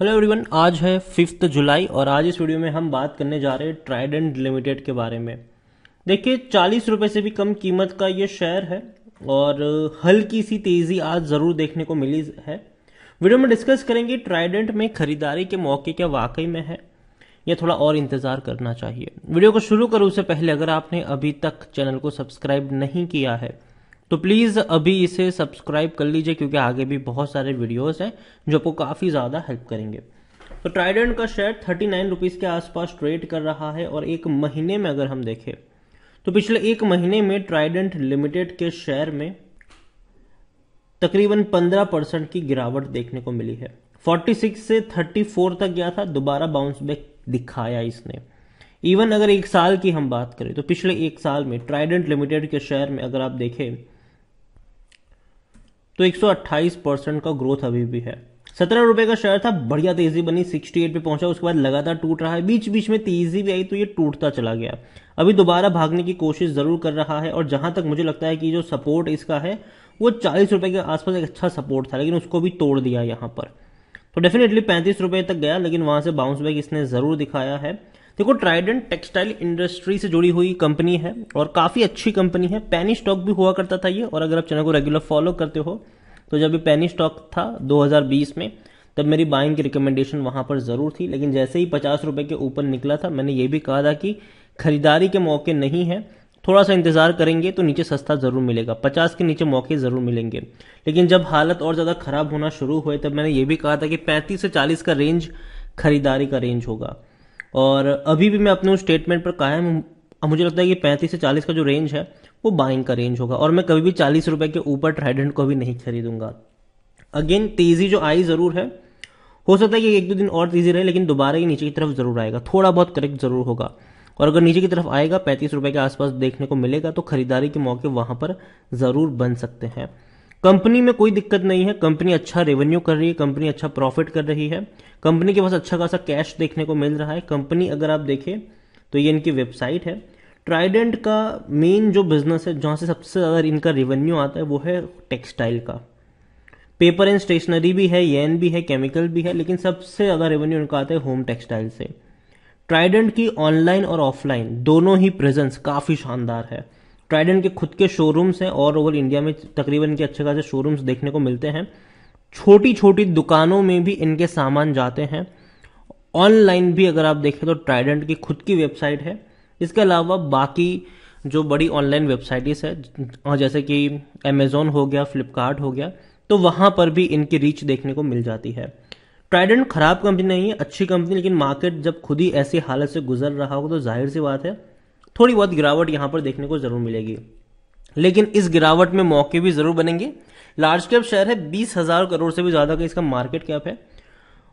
hello everyone आज है fifth जुलाई और आज इस वीडियो में हम बात करने जा रहे हैं ट्राइडेंट लिमिटेड के बारे में देखिए चालीस रुपये से भी कम कीमत का ये शेयर है और हल्की सी तेज़ी आज ज़रूर देखने को मिली है वीडियो में डिस्कस करेंगे ट्राइडेंट में खरीदारी के मौके क्या वाकई में है या थोड़ा और इंतज़ार करना चाहिए वीडियो को शुरू करूँ उससे पहले अगर आपने अभी तक चैनल को सब्सक्राइब नहीं किया है तो प्लीज़ अभी इसे सब्सक्राइब कर लीजिए क्योंकि आगे भी बहुत सारे वीडियोस हैं जो आपको काफ़ी ज़्यादा हेल्प करेंगे तो ट्राइडेंट का शेयर थर्टी नाइन रुपीज़ के आसपास ट्रेड कर रहा है और एक महीने में अगर हम देखें तो पिछले एक महीने में ट्राइडेंट लिमिटेड के शेयर में तकरीबन पंद्रह परसेंट की गिरावट देखने को मिली है सिक्स से फोर तक गया था दोबारा बाउंस बैक दिखाया इसने इवन अगर एक साल की हम बात करें तो पिछले एक साल में ट्राइडेंट लिमिटेड के शेयर में अगर आप देखें तो 128 परसेंट का ग्रोथ अभी भी है सत्रह रुपए का शेयर था बढ़िया तेजी बनी 68 पे पहुंचा उसके बाद लगातार टूट रहा है बीच बीच में तेजी भी आई तो ये टूटता चला गया अभी दोबारा भागने की कोशिश जरूर कर रहा है और जहां तक मुझे लगता है कि जो सपोर्ट इसका है वो चालीस रुपए के आसपास एक अच्छा सपोर्ट था लेकिन उसको भी तोड़ दिया यहाँ पर तो डेफिनेटली पैंतीस रुपए तक गया लेकिन वहां से बाउंस बैक इसने जरूर दिखाया है देखो ट्राइडेंट टेक्सटाइल इंडस्ट्री से जुड़ी हुई कंपनी है और काफ़ी अच्छी कंपनी है पैनी स्टॉक भी हुआ करता था ये और अगर आप चैनल को रेगुलर फॉलो करते हो तो जब ये पैनी स्टॉक था 2020 में तब मेरी बाइंग की रिकमेंडेशन वहां पर ज़रूर थी लेकिन जैसे ही पचास रुपए के ऊपर निकला था मैंने ये भी कहा था कि खरीदारी के मौके नहीं है थोड़ा सा इंतज़ार करेंगे तो नीचे सस्ता ज़रूर मिलेगा पचास के नीचे मौके ज़रूर मिलेंगे लेकिन जब हालत और ज़्यादा ख़राब होना शुरू हुए तब मैंने ये भी कहा था कि पैंतीस से चालीस का रेंज खरीदारी का रेंज होगा और अभी भी मैं अपने उस स्टेटमेंट पर कायम मुझे लगता है कि पैंतीस से चालीस का जो रेंज है वो बाइंग का रेंज होगा और मैं कभी भी चालीस रुपए के ऊपर ट्राइडेंट को भी नहीं खरीदूंगा अगेन तेज़ी जो आई ज़रूर है हो सकता है कि एक दो दिन और तेज़ी रहे लेकिन दोबारा ही नीचे की तरफ ज़रूर आएगा थोड़ा बहुत करेक्ट ज़रूर होगा और अगर नीचे की तरफ आएगा पैंतीस रुपए के आसपास देखने को मिलेगा तो खरीदारी के मौके वहां पर ज़रूर बन सकते हैं कंपनी में कोई दिक्कत नहीं है कंपनी अच्छा रेवेन्यू कर रही है कंपनी अच्छा प्रॉफिट कर रही है कंपनी के पास अच्छा खासा कैश देखने को मिल रहा है कंपनी अगर आप देखें तो ये इनकी वेबसाइट है ट्राइडेंट का मेन जो बिजनेस है जहाँ से सबसे ज़्यादा इनका रेवेन्यू आता है वो है टेक्सटाइल का पेपर एंड स्टेशनरी भी है येन भी है केमिकल भी है लेकिन सबसे ज़्यादा रेवेन्यू इनका आता है होम टेक्सटाइल से ट्राइडेंट की ऑनलाइन और ऑफलाइन दोनों ही प्रेजेंस काफ़ी शानदार है ट्राइडेंट के खुद के शोरूम्स हैं ऑल ओवर इंडिया में तकरीबन इनके अच्छे खासे शोरूम्स देखने को मिलते हैं छोटी छोटी दुकानों में भी इनके सामान जाते हैं ऑनलाइन भी अगर आप देखें तो ट्राइडेंट की खुद की वेबसाइट है इसके अलावा बाकी जो बड़ी ऑनलाइन वेबसाइट्स है जैसे कि अमेज़ोन हो गया फ्लिपकार्ट हो गया तो वहाँ पर भी इनकी रीच देखने को मिल जाती है ट्राइडेंट खराब कंपनी नहीं है अच्छी कंपनी लेकिन मार्केट जब खुद ही ऐसी हालत से गुजर रहा हो तो जाहिर सी बात है थोड़ी बहुत गिरावट यहां पर देखने को जरूर मिलेगी लेकिन इस गिरावट में मौके भी जरूर बनेंगे लार्ज कैप शेयर है बीस हजार करोड़ से भी ज़्यादा का इसका मार्केट कैप है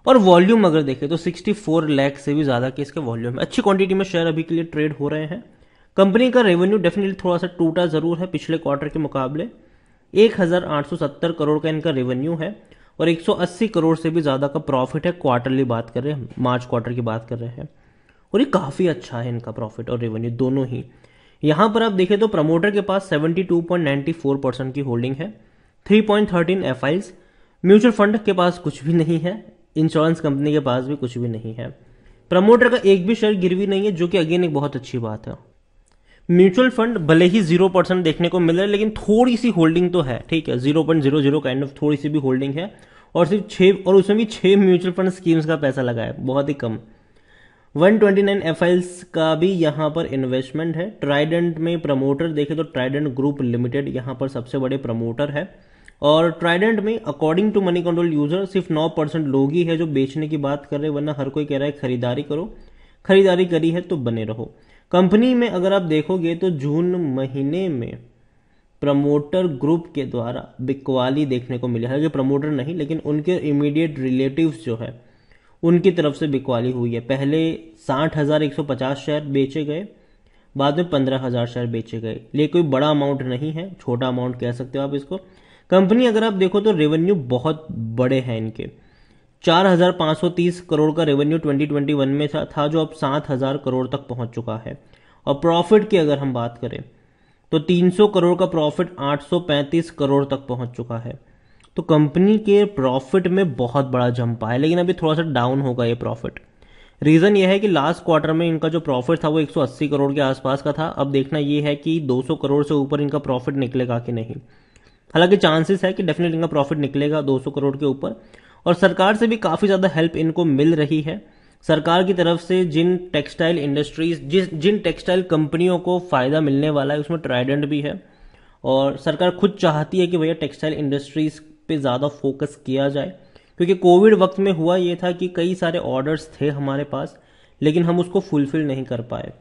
और वॉल्यूम अगर देखें तो 64 लाख से भी ज़्यादा के इसके वॉल्यूम है अच्छी क्वांटिटी में शेयर अभी के लिए ट्रेड हो रहे हैं कंपनी का रेवेन्यू डेफिनेटली थोड़ा सा टूटा ज़रूर है पिछले क्वार्टर के मुकाबले 1870 करोड़ का इनका रेवेन्यू है और 180 करोड़ से भी ज़्यादा का प्रॉफिट है क्वार्टरली बात कर रहे हैं मार्च क्वार्टर की बात कर रहे हैं और ये काफ़ी अच्छा है इनका प्रॉफिट और रेवेन्यू दोनों ही यहाँ पर आप देखें तो प्रमोटर के पास 72.94 परसेंट की होल्डिंग है 3.13 पॉइंट म्यूचुअल फंड के पास कुछ भी नहीं है इंश्योरेंस कंपनी के पास भी कुछ भी नहीं है प्रमोटर का एक भी शेयर गिरवी नहीं है जो कि अगेन एक बहुत अच्छी बात है म्यूचुअल फंड भले ही जीरो परसेंट देखने को मिल रहा है लेकिन थोड़ी सी होल्डिंग तो है ठीक है zero point zero zero kind of थोड़ी सी भी होल्डिंग है और सिर्फ छः और उसमें भी छः म्यूचुअल फंड स्कीम्स का पैसा लगा है बहुत ही कम 129 एफआईएल्स का भी यहाँ पर इन्वेस्टमेंट है ट्राइडेंट में प्रमोटर देखें तो ट्राइडेंट ग्रुप लिमिटेड यहाँ पर सबसे बड़े प्रमोटर है और ट्राइडेंट में according to money control user सिर्फ नौ परसेंट लोग ही है जो बेचने की बात कर रहे हैं वरना हर कोई कह रहा है खरीदारी करो खरीदारी करी है तो बने रहो कंपनी में अगर आप देखोगे तो जून महीने में प्रमोटर ग्रुप के द्वारा बिकवाली देखने को मिला है कि प्रमोटर नहीं लेकिन उनके इमीडिएट रिलेटिव जो है उनकी तरफ से बिकवाली हुई है पहले साठ हज़ार एक सौ पचास शेयर बेचे गए बाद में पंद्रह हज़ार शेयर बेचे गए ये कोई बड़ा अमाउंट नहीं है छोटा अमाउंट कह सकते हो आप इसको कंपनी अगर आप देखो तो रेवेन्यू बहुत बड़े हैं इनके चार हज़ार पाँच सौ तीस करोड़ का रेवेन्यू ट्वेंटी ट्वेंटी वन में था जो अब सात हज़ार करोड़ तक पहुंच चुका है और प्रॉफिट की अगर हम बात करें तो तीन सौ करोड़ का प्रॉफिट आठ सौ पैंतीस करोड़ तक पहुंच चुका है तो कंपनी के प्रॉफिट में बहुत बड़ा जंप आया लेकिन अभी थोड़ा सा डाउन होगा ये प्रॉफिट रीज़न यह है कि लास्ट क्वार्टर में इनका जो प्रॉफिट था वो 180 करोड़ के आसपास का था अब देखना यह है कि 200 करोड़ से ऊपर इनका प्रॉफिट निकलेगा कि नहीं हालांकि चांसेस है कि डेफिनेट इनका प्रॉफिट निकलेगा 200 करोड़ के ऊपर और सरकार से भी काफ़ी ज़्यादा हेल्प इनको मिल रही है सरकार की तरफ से जिन टेक्सटाइल इंडस्ट्रीज जिस जिन टेक्सटाइल कंपनियों को फ़ायदा मिलने वाला है उसमें ट्राइडेंट भी है और सरकार खुद चाहती है कि भैया टेक्सटाइल इंडस्ट्रीज़ पे ज़्यादा फोकस किया जाए क्योंकि कोविड वक्त में हुआ ये था कि कई सारे ऑर्डर्स थे हमारे पास लेकिन हम उसको फुलफ़िल नहीं कर पाए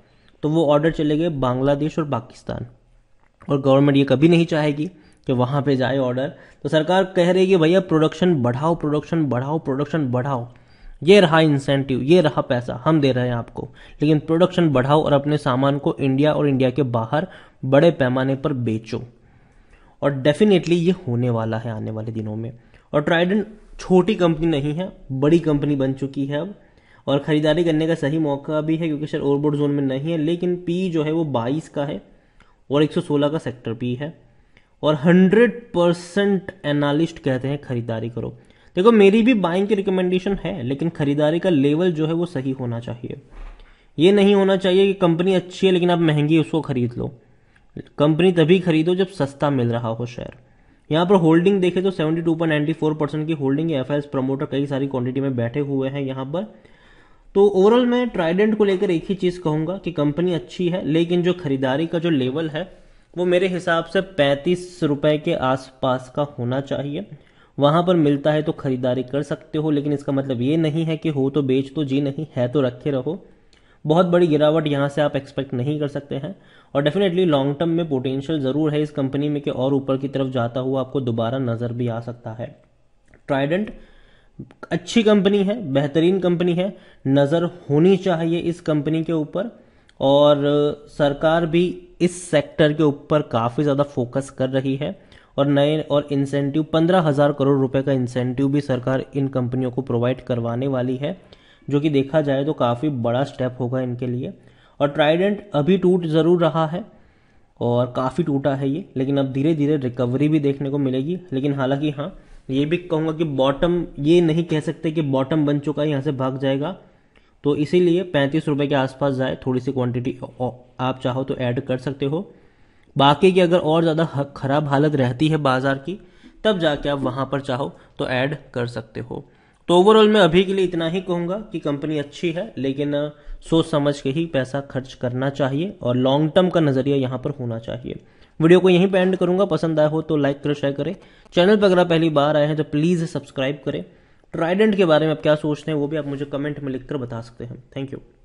तो वो ऑर्डर चले गए बांग्लादेश और पाकिस्तान और गवर्नमेंट ये कभी नहीं चाहेगी कि वहाँ पे जाए ऑर्डर तो सरकार कह रही है कि भैया प्रोडक्शन बढ़ाओ प्रोडक्शन बढ़ाओ प्रोडक्शन बढ़ाओ ये रहा इंसेंटिव ये रहा पैसा हम दे रहे हैं आपको लेकिन प्रोडक्शन बढ़ाओ और अपने सामान को इंडिया और इंडिया के बाहर बड़े पैमाने पर बेचो और डेफिनेटली ये होने वाला है आने वाले दिनों में और ट्राइडेंट छोटी कंपनी नहीं है बड़ी कंपनी बन चुकी है अब और ख़रीदारी करने का सही मौका भी है क्योंकि सर ओवरबोर्ड जोन में नहीं है लेकिन पी जो है वो 22 का है और 116 का सेक्टर पी है और 100 परसेंट एनालिस्ट कहते हैं खरीदारी करो देखो मेरी भी बाइंग की रिकमेंडेशन है लेकिन खरीदारी का लेवल जो है वो सही होना चाहिए ये नहीं होना चाहिए कि कंपनी अच्छी है लेकिन आप महंगी उसको खरीद लो कंपनी तभी खरीदो जब सस्ता मिल रहा हो शेयर यहाँ पर होल्डिंग देखे तो seventy two point four percent की होल्डिंग एफ एस प्रमोटर कई सारी क्वांटिटी में बैठे हुए हैं यहाँ पर तो ओवरऑल मैं ट्राइडेंट को लेकर एक ही चीज़ कहूंगा कि कंपनी अच्छी है लेकिन जो खरीदारी का जो लेवल है वो मेरे हिसाब से पैंतीस रुपए के आसपास का होना चाहिए वहां पर मिलता है तो खरीदारी कर सकते हो लेकिन इसका मतलब ये नहीं है कि हो तो बेच तो जी नहीं है तो रखे रहो बहुत बड़ी गिरावट यहाँ से आप एक्सपेक्ट नहीं कर सकते हैं और डेफिनेटली लॉन्ग टर्म में पोटेंशियल ज़रूर है इस कंपनी में कि और ऊपर की तरफ जाता हुआ आपको दोबारा नज़र भी आ सकता है ट्राइडेंट अच्छी कंपनी है बेहतरीन कंपनी है नज़र होनी चाहिए इस कंपनी के ऊपर और सरकार भी इस सेक्टर के ऊपर काफ़ी ज़्यादा फोकस कर रही है और नए और इंसेंटिव पंद्रह हज़ार करोड़ रुपए का इंसेंटिव भी सरकार इन कंपनियों को प्रोवाइड करवाने वाली है जो कि देखा जाए तो काफ़ी बड़ा स्टेप होगा इनके लिए और ट्राइडेंट अभी टूट ज़रूर रहा है और काफ़ी टूटा है ये लेकिन अब धीरे धीरे रिकवरी भी देखने को मिलेगी लेकिन हालांकि हाँ ये भी कहूँगा कि बॉटम ये नहीं कह सकते कि बॉटम बन चुका है यहाँ से भाग जाएगा तो इसीलिए पैंतीस रुपये के आसपास जाए थोड़ी सी क्वांटिटी आप चाहो तो ऐड कर सकते हो बाकी की अगर और ज़्यादा ख़राब हालत रहती है बाज़ार की तब जाके आप वहाँ पर चाहो तो ऐड कर सकते हो तो ओवरऑल मैं अभी के लिए इतना ही कहूंगा कि कंपनी अच्छी है लेकिन सोच समझ के ही पैसा खर्च करना चाहिए और लॉन्ग टर्म का नज़रिया यहां पर होना चाहिए वीडियो को यहीं पर एंड करूंगा पसंद आया हो तो लाइक करें शेयर करें चैनल पर अगर आप पहली बार आए हैं तो प्लीज़ सब्सक्राइब करें ट्राइडेंट के बारे में आप क्या सोचते हैं वो भी आप मुझे कमेंट में लिखकर बता सकते हैं थैंक यू